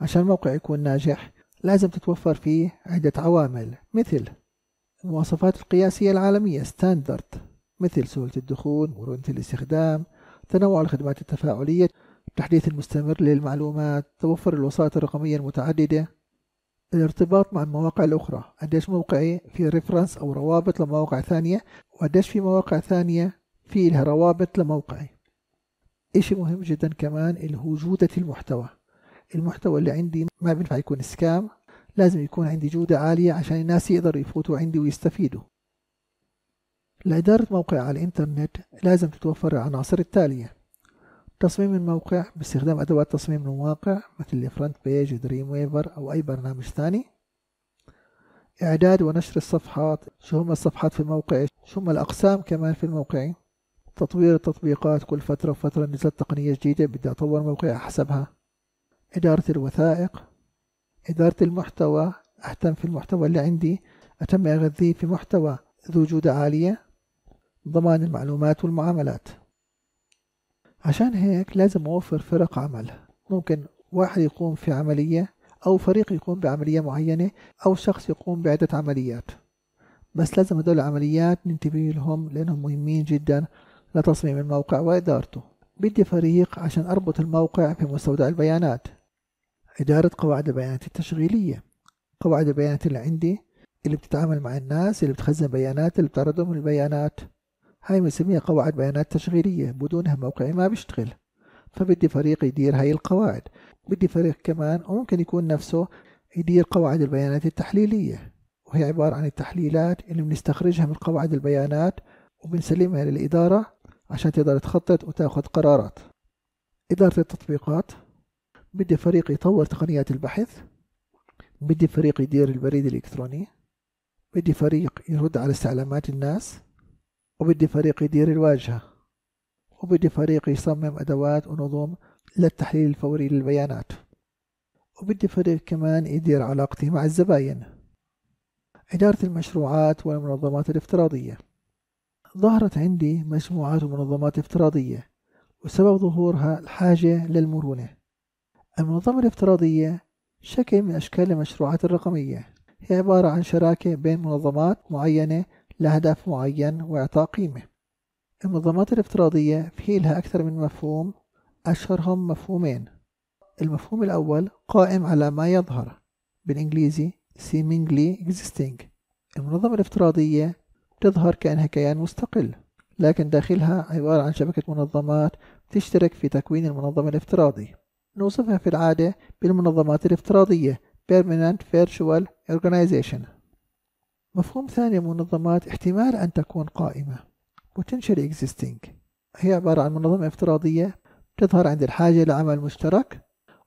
عشان موقع يكون ناجح لازم تتوفر فيه عدة عوامل مثل المواصفات القياسية العالمية ستاندرد مثل سهولة الدخول مرونة الاستخدام تنوع الخدمات التفاعلية التحديث المستمر للمعلومات توفر الوسائط الرقمية المتعددة الارتباط مع المواقع الأخرى قديش موقعي في ريفرنس أو روابط لمواقع ثانية وقديش في مواقع ثانية في لها روابط لموقعي إشي مهم جدا كمان اللي هو جودة المحتوى المحتوى اللي عندي ما بينفع يكون سكام لازم يكون عندي جودة عالية عشان الناس يقدروا يفوتوا عندي ويستفيدوا لإدارة موقع على الإنترنت لازم تتوفر العناصر التالية تصميم الموقع باستخدام أدوات تصميم المواقع مثل فرونت بيج دريم ويفر أو أي برنامج ثاني إعداد ونشر الصفحات شو هم الصفحات في الموقع شو هم الأقسام كمان في الموقع تطوير التطبيقات كل فترة وفترة نزلت تقنية جديدة بدي أطور موقعي حسبها إدارة الوثائق إدارة المحتوى أهتم في المحتوى اللي عندي أتم أغذيه في محتوى ذو جودة عالية ضمان المعلومات والمعاملات عشان هيك لازم أوفر فرق عمل ممكن واحد يقوم في عملية أو فريق يقوم بعملية معينة أو شخص يقوم بعدة عمليات بس لازم هدول العمليات ننتبه لهم لأنهم مهمين جدا لتصميم الموقع وإدارته بدي فريق عشان أربط الموقع بمستودع البيانات إدارة قواعد البيانات التشغيلية قواعد البيانات اللي عندي اللي بتتعامل مع الناس اللي بتخزن بيانات اللي بتعرضهم البيانات هاي بنسميها قواعد بيانات تشغيلية بدونها موقعي ما بيشتغل فبدي فريق يدير هاي القواعد بدي فريق كمان وممكن يكون نفسه يدير قواعد البيانات التحليلية وهي عبارة عن التحليلات اللي بنستخرجها من قواعد البيانات وبنسلمها للإدارة عشان تقدر تخطط وتاخذ قرارات إدارة التطبيقات بدي فريق يطور تقنيات البحث بدي فريق يدير البريد الإلكتروني بدي فريق يرد على استعلامات الناس وبدي فريق يدير الواجهة وبدي فريق يصمم أدوات ونظم للتحليل الفوري للبيانات وبدي فريق كمان يدير علاقتي مع الزباين إدارة المشروعات والمنظمات الافتراضية ظهرت عندي مجموعات ومنظمات افتراضية وسبب ظهورها الحاجة للمرونة المنظمة الافتراضية شكل من أشكال المشروعات الرقمية هي عبارة عن شراكة بين منظمات معينة لهدف معين وإعطاء قيمة المنظمات الافتراضية في لها أكثر من مفهوم أشهرهم مفهومين المفهوم الأول قائم على ما يظهر بالإنجليزي seemingly existing المنظمة الافتراضية تظهر كأنها كيان مستقل لكن داخلها عبارة عن شبكة منظمات تشترك في تكوين المنظمة الافتراضي نوصفها في العادة بالمنظمات الافتراضية Permanent Virtual Organization مفهوم ثاني منظمات احتمال أن تكون قائمة Potential Existing هي عبارة عن منظمة افتراضية تظهر عند الحاجة لعمل مشترك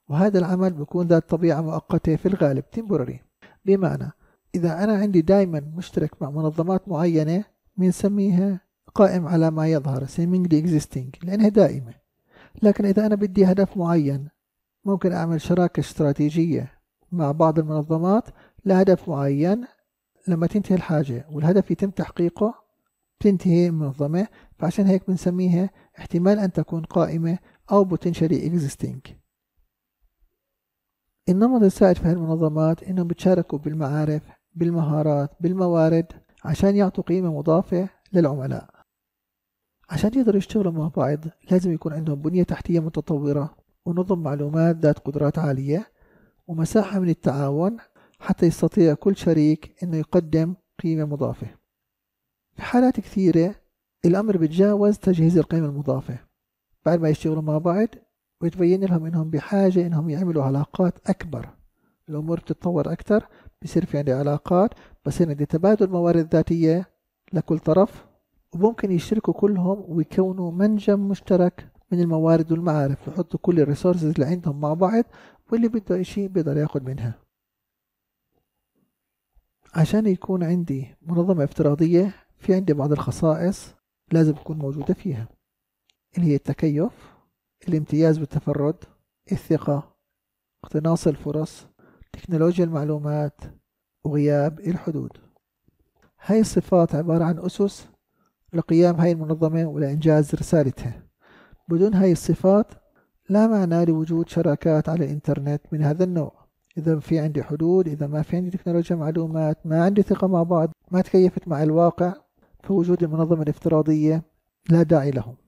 وهذا العمل بيكون ذات طبيعة مؤقتة في الغالب temporary بمعنى إذا أنا عندي دائما مشترك مع منظمات معينة بنسميها قائم على ما يظهر seemingly existing لأنها دائمة لكن إذا أنا بدي هدف معين ممكن أعمل شراكة استراتيجية مع بعض المنظمات لهدف معين لما تنتهي الحاجة والهدف يتم تحقيقه بتنتهي المنظمة فعشان هيك بنسميها احتمال أن تكون قائمة أو potentially existing النمط السائد في هالمنظمات إنهم بتشاركوا بالمعارف بالمهارات بالموارد عشان يعطوا قيمة مضافة للعملاء عشان يقدروا يشتغلوا مع بعض لازم يكون عندهم بنية تحتية متطورة ونظم معلومات ذات قدرات عالية ومساحة من التعاون حتى يستطيع كل شريك أنه يقدم قيمة مضافة في حالات كثيرة الأمر بتجاوز تجهيز القيمة المضافة بعد ما يشتغلوا مع بعض ويتبين لهم إنهم بحاجة إنهم يعملوا علاقات أكبر الأمور بتتطور أكثر بصير في عندي علاقات بصير عندي تبادل موارد ذاتية لكل طرف وممكن يشتركوا كلهم ويكونوا منجم مشترك من الموارد والمعارف يحطوا كل الريسورسز اللي عندهم مع بعض واللي بده شيء بيقدر ياخد منها عشان يكون عندي منظمة افتراضية في عندي بعض الخصائص لازم تكون موجودة فيها اللي هي التكيف الامتياز والتفرد الثقة اقتناص الفرص تكنولوجيا المعلومات وغياب الحدود هاي الصفات عبارة عن أسس لقيام هاي المنظمة ولإنجاز رسالتها بدون هاي الصفات لا معنى لوجود شراكات على الإنترنت من هذا النوع إذا في عندي حدود إذا ما في عندي تكنولوجيا معلومات ما عندي ثقة مع بعض ما تكيفت مع الواقع فوجود المنظمة الافتراضية لا داعي له